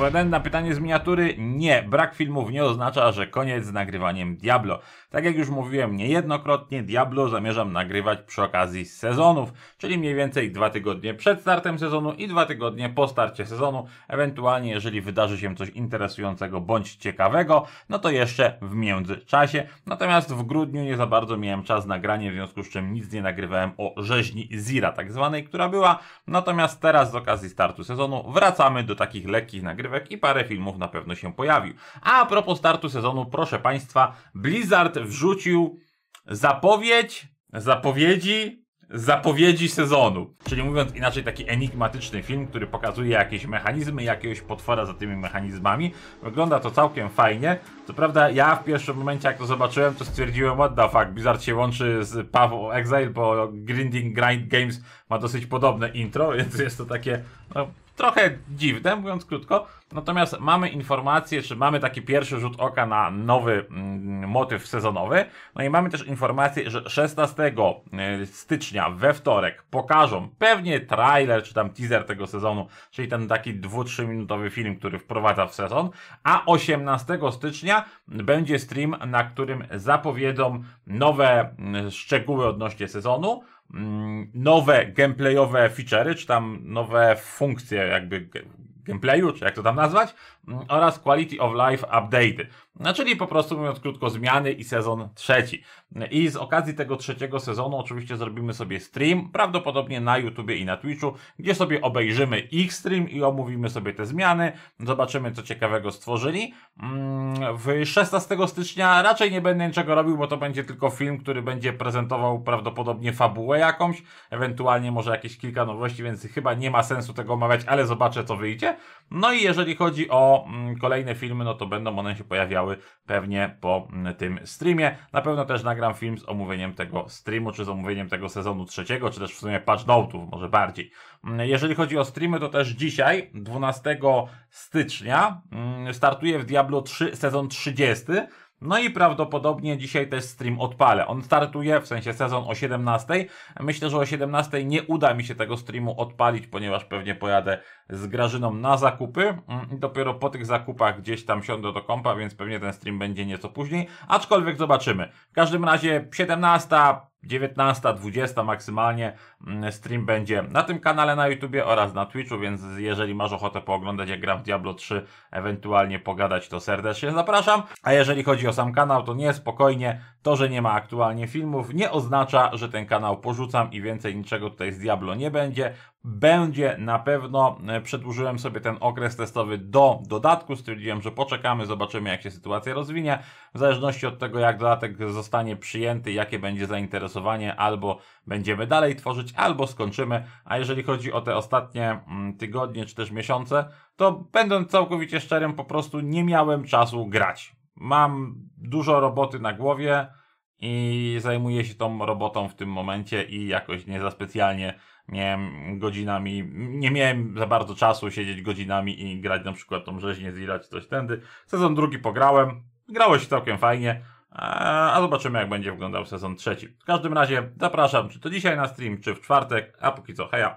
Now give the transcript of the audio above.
Odpowiadając na pytanie z miniatury, nie, brak filmów nie oznacza, że koniec z nagrywaniem Diablo. Tak jak już mówiłem niejednokrotnie, Diablo zamierzam nagrywać przy okazji sezonów, czyli mniej więcej dwa tygodnie przed startem sezonu i dwa tygodnie po starcie sezonu. Ewentualnie, jeżeli wydarzy się coś interesującego bądź ciekawego, no to jeszcze w międzyczasie. Natomiast w grudniu nie za bardzo miałem czas na granie, w związku z czym nic nie nagrywałem o rzeźni Zira tak zwanej, która była. Natomiast teraz z okazji startu sezonu wracamy do takich lekkich nagrywań rozgrywek i parę filmów na pewno się pojawił. A, a propos startu sezonu, proszę Państwa, Blizzard wrzucił zapowiedź, zapowiedzi, zapowiedzi sezonu. Czyli mówiąc inaczej, taki enigmatyczny film, który pokazuje jakieś mechanizmy, jakiegoś potwora za tymi mechanizmami. Wygląda to całkiem fajnie. Co prawda ja w pierwszym momencie jak to zobaczyłem, to stwierdziłem what the fuck, Blizzard się łączy z Paweł Exile, bo Grinding Grind Games ma dosyć podobne intro, więc jest to takie, no, trochę dziwne, mówiąc krótko. Natomiast mamy informację, czy mamy taki pierwszy rzut oka na nowy mm, motyw sezonowy. No i mamy też informację, że 16 e, stycznia we wtorek pokażą pewnie trailer, czy tam teaser tego sezonu, czyli ten taki 2-3 minutowy film, który wprowadza w sezon. A 18 stycznia będzie stream, na którym zapowiedzą nowe mm, szczegóły odnośnie sezonu. Mm, nowe gameplayowe featurey, czy tam nowe funkcje jakby gameplayu, czy jak to tam nazwać, mm, oraz quality of life update'y. No, czyli po prostu mówiąc krótko, zmiany i sezon trzeci. I z okazji tego trzeciego sezonu oczywiście zrobimy sobie stream, prawdopodobnie na YouTube i na Twitchu, gdzie sobie obejrzymy ich stream i omówimy sobie te zmiany, zobaczymy co ciekawego stworzyli. Mm, w 16 stycznia raczej nie będę niczego robił, bo to będzie tylko film, który będzie prezentował prawdopodobnie fabułę jakąś, ewentualnie może jakieś kilka nowości, więc chyba nie ma sensu tego omawiać, ale zobaczę co wyjdzie. No i jeżeli chodzi o mm, kolejne filmy, no to będą one się pojawiały pewnie po mm, tym streamie. Na pewno też nagram film z omówieniem tego streamu, czy z omówieniem tego sezonu trzeciego, czy też w sumie patch note'ów, może bardziej. Mm, jeżeli chodzi o streamy, to też dzisiaj, 12 stycznia, mm, startuje w Diablo 3 sezon 30. No i prawdopodobnie dzisiaj też stream odpalę. On startuje, w sensie sezon o 17. Myślę, że o 17 nie uda mi się tego streamu odpalić, ponieważ pewnie pojadę z Grażyną na zakupy. Mm, I dopiero po tych zakupach gdzieś tam siądę do kompa, więc pewnie ten stream będzie nieco później. Aczkolwiek zobaczymy. W każdym razie 17 19-20 maksymalnie mm, stream będzie na tym kanale na YouTubie oraz na Twitchu, więc jeżeli masz ochotę pooglądać jak gram w Diablo 3, ewentualnie pogadać, to serdecznie zapraszam. A jeżeli chodzi o sam kanał, to nie, spokojnie, to, że nie ma aktualnie filmów nie oznacza, że ten kanał porzucam i więcej niczego tutaj z Diablo nie będzie będzie na pewno. E, przedłużyłem sobie ten okres testowy do dodatku. Stwierdziłem, że poczekamy, zobaczymy jak się sytuacja rozwinie. W zależności od tego, jak dodatek zostanie przyjęty, jakie będzie zainteresowanie, albo będziemy dalej tworzyć, albo skończymy. A jeżeli chodzi o te ostatnie mm, tygodnie czy też miesiące, to będąc całkowicie szczerym, po prostu nie miałem czasu grać. Mam dużo roboty na głowie i zajmuję się tą robotą w tym momencie i jakoś nie za specjalnie miałem godzinami, nie miałem za bardzo czasu siedzieć godzinami i grać na przykład tą rzeźnię, zilać coś tędy. Sezon drugi pograłem, grało się całkiem fajnie, a zobaczymy jak będzie wyglądał sezon trzeci. W każdym razie zapraszam, czy to dzisiaj na stream, czy w czwartek, a póki co heja.